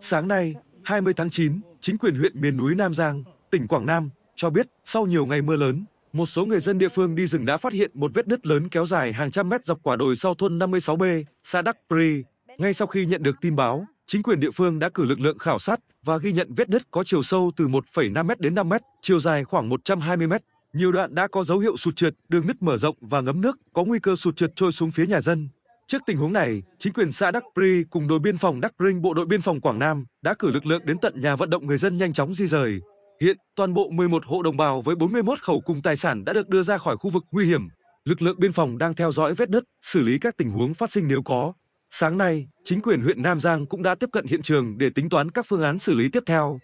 Sáng nay, 20 tháng 9, chính quyền huyện miền núi Nam Giang, tỉnh Quảng Nam cho biết sau nhiều ngày mưa lớn, một số người dân địa phương đi rừng đã phát hiện một vết nứt lớn kéo dài hàng trăm mét dọc quả đồi sau thôn 56B, xã Đắc Pri. Ngay sau khi nhận được tin báo, chính quyền địa phương đã cử lực lượng khảo sát và ghi nhận vết nứt có chiều sâu từ 1,5m đến 5m, chiều dài khoảng 120m. Nhiều đoạn đã có dấu hiệu sụt trượt, đường nứt mở rộng và ngấm nước, có nguy cơ sụt trượt trôi xuống phía nhà dân. Trước tình huống này, chính quyền xã Đắc Pri cùng đội biên phòng Đắc Rinh bộ đội biên phòng Quảng Nam đã cử lực lượng đến tận nhà vận động người dân nhanh chóng di rời. Hiện, toàn bộ 11 hộ đồng bào với 41 khẩu cùng tài sản đã được đưa ra khỏi khu vực nguy hiểm. Lực lượng biên phòng đang theo dõi vết đất, xử lý các tình huống phát sinh nếu có. Sáng nay, chính quyền huyện Nam Giang cũng đã tiếp cận hiện trường để tính toán các phương án xử lý tiếp theo.